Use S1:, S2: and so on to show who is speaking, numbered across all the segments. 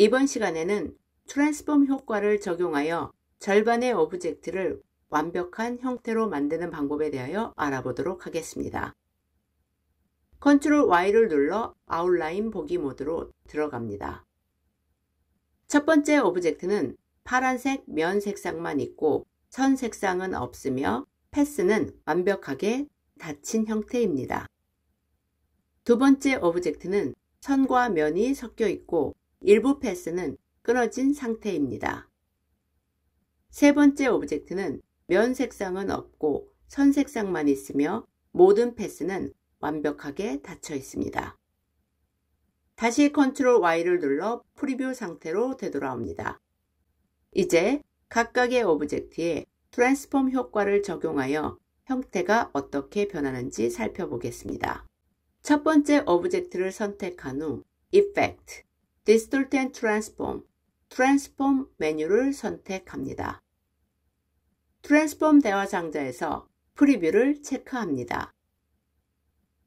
S1: 이번 시간에는 트랜스폼 효과를 적용하여 절반의 오브젝트를 완벽한 형태로 만드는 방법에 대하여 알아보도록 하겠습니다. 컨트롤 Y를 눌러 아웃라인 보기 모드로 들어갑니다. 첫 번째 오브젝트는 파란색 면 색상만 있고 선 색상은 없으며 패스는 완벽하게 닫힌 형태입니다. 두 번째 오브젝트는 선과 면이 섞여 있고 일부 패스는 끊어진 상태입니다. 세 번째 오브젝트는 면 색상은 없고 선 색상만 있으며 모든 패스는 완벽하게 닫혀 있습니다. 다시 Ctrl Y를 눌러 프리뷰 상태로 되돌아옵니다. 이제 각각의 오브젝트에 트랜스폼 효과를 적용하여 형태가 어떻게 변하는지 살펴보겠습니다. 첫 번째 오브젝트를 선택한 후 Effect, Distort and Transform, Transform 메뉴를 선택합니다. Transform 대화 상자에서 프리뷰를 체크합니다.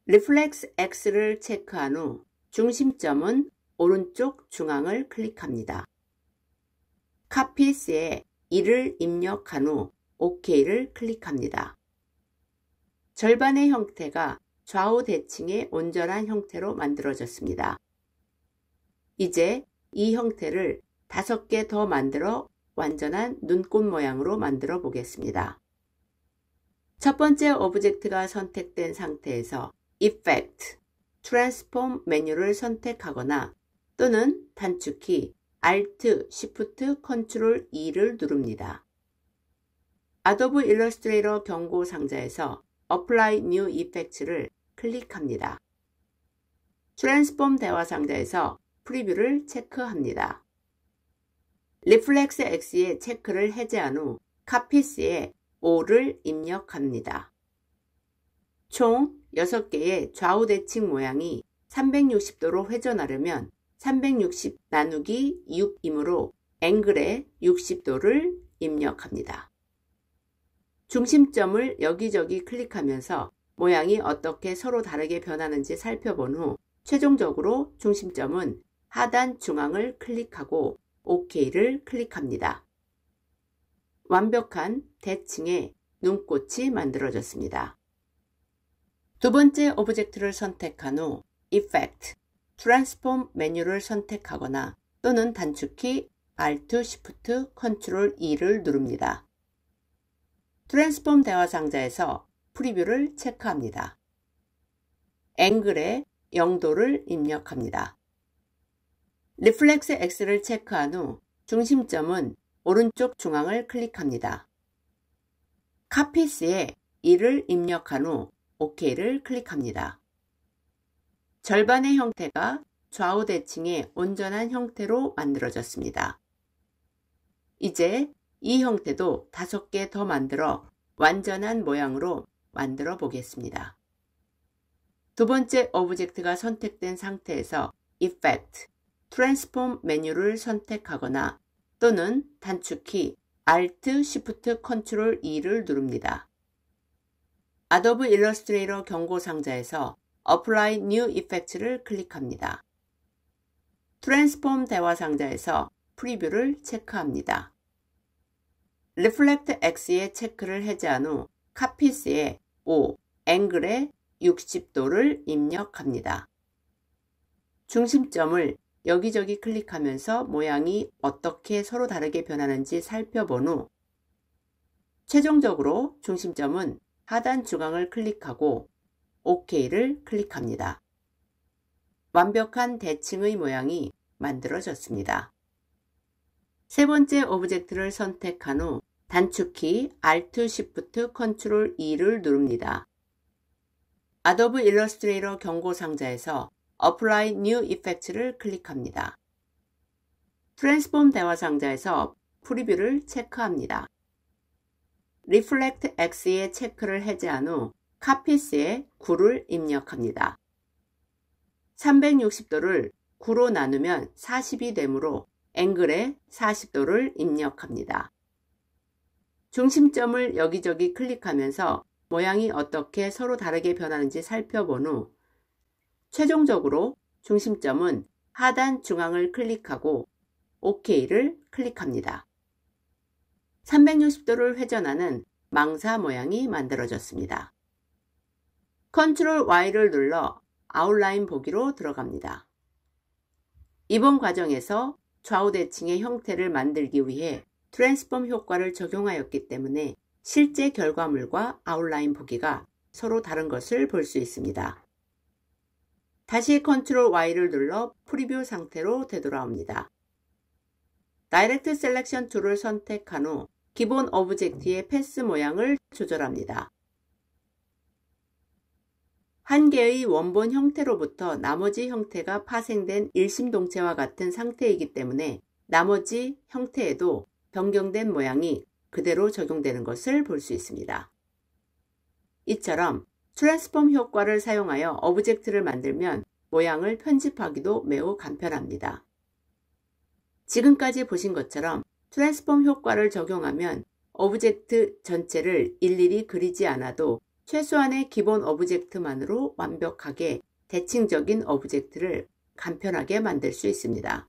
S1: Reflex X를 체크한 후 중심점은 오른쪽 중앙을 클릭합니다. 카피스에 2를 입력한 후 OK를 클릭합니다. 절반의 형태가 좌우 대칭의 온전한 형태로 만들어졌습니다. 이제 이 형태를 다섯 개 더 만들어 완전한 눈꽃 모양으로 만들어 보겠습니다. 첫 번째 오브젝트가 선택된 상태에서 Effect, Transform 메뉴를 선택하거나 또는 단축키 Alt, Shift, Ctrl, E를 누릅니다. Adobe Illustrator 경고 상자에서 Apply New Effect를 클릭합니다. t r n s 트 o 스 m 대화 상자에서 프리뷰를 체크합니다. 리플렉스 X의 체크를 해제한 후 카피스에 5를 입력합니다. 총 6개의 좌우 대칭 모양이 360도로 회전하려면 360 나누기 6이므로 앵글의 60도를 입력합니다. 중심점을 여기저기 클릭하면서 모양이 어떻게 서로 다르게 변하는지 살펴본 후 최종적으로 중심점은 하단 중앙을 클릭하고 OK를 클릭합니다. 완벽한 대칭의 눈꽃이 만들어졌습니다. 두 번째 오브젝트를 선택한 후 Effect, Transform 메뉴를 선택하거나 또는 단축키 Alt, Shift, Ctrl, E를 누릅니다. 트랜스폼 대화 상자에서 프리뷰를 체크합니다. 앵글에 영도를 입력합니다. 리플렉스 X를 체크한 후 중심점은 오른쪽 중앙을 클릭합니다. 카피스에 2를 입력한 후 OK를 클릭합니다. 절반의 형태가 좌우 대칭의 온전한 형태로 만들어졌습니다. 이제 이 형태도 5개 더 만들어 완전한 모양으로 만들어 보겠습니다. 두 번째 오브젝트가 선택된 상태에서 Effect 트랜스폼 메뉴를 선택하거나 또는 단축키 Alt, Shift, Ctrl, E를 누릅니다. 아dobe 일러스트레이터 경고 상자에서 Apply New Effect를 클릭합니다. 트랜스폼 대화 상자에서 프리뷰를 체크합니다. Reflect X에 체크를 해제한 후 카피스에 g l e 에 60도를 입력합니다. 중심점을 여기저기 클릭하면서 모양이 어떻게 서로 다르게 변하는지 살펴본 후 최종적으로 중심점은 하단 중앙을 클릭하고 OK를 클릭합니다. 완벽한 대칭의 모양이 만들어졌습니다. 세 번째 오브젝트를 선택한 후 단축키 Alt Shift Ctrl E를 누릅니다. 아도브 일러스트레이터 경고 상자에서 Apply New Effect를 클릭합니다. 트랜스폼 대화 상자에서 프리뷰를 체크합니다. Reflect X에 체크를 해제한 후 카피스에 9를 입력합니다. 360도를 9로 나누면 40이 되므로 앵글에 40도를 입력합니다. 중심점을 여기저기 클릭하면서 모양이 어떻게 서로 다르게 변하는지 살펴본 후 최종적으로 중심점은 하단 중앙을 클릭하고 OK를 클릭합니다. 360도를 회전하는 망사 모양이 만들어졌습니다. 컨트롤 Y를 눌러 아웃라인 보기로 들어갑니다. 이번 과정에서 좌우 대칭의 형태를 만들기 위해 트랜스폼 효과를 적용하였기 때문에 실제 결과물과 아웃라인 보기가 서로 다른 것을 볼 수 있습니다. 다시 Ctrl Y를 눌러 프리뷰 상태로 되돌아옵니다. Direct e s 다이렉트 셀 o 션 툴을 선택한 후 기본 오브젝트의 패스 모양을 조절합니다. 한 개의 원본 형태로부터 나머지 형태가 파생된 일심동체와 같은 상태이기 때문에 나머지 형태에도 변경된 모양이 그대로 적용되는 것을 볼 수 있습니다. 이처럼 트랜스폼 효과를 사용하여 오브젝트를 만들면 모양을 편집하기도 매우 간편합니다. 지금까지 보신 것처럼 트랜스폼 효과를 적용하면 오브젝트 전체를 일일이 그리지 않아도 최소한의 기본 오브젝트만으로 완벽하게 대칭적인 오브젝트를 간편하게 만들 수 있습니다.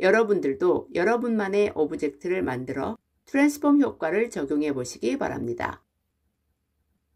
S1: 여러분들도 여러분만의 오브젝트를 만들어 트랜스폼 효과를 적용해 보시기 바랍니다.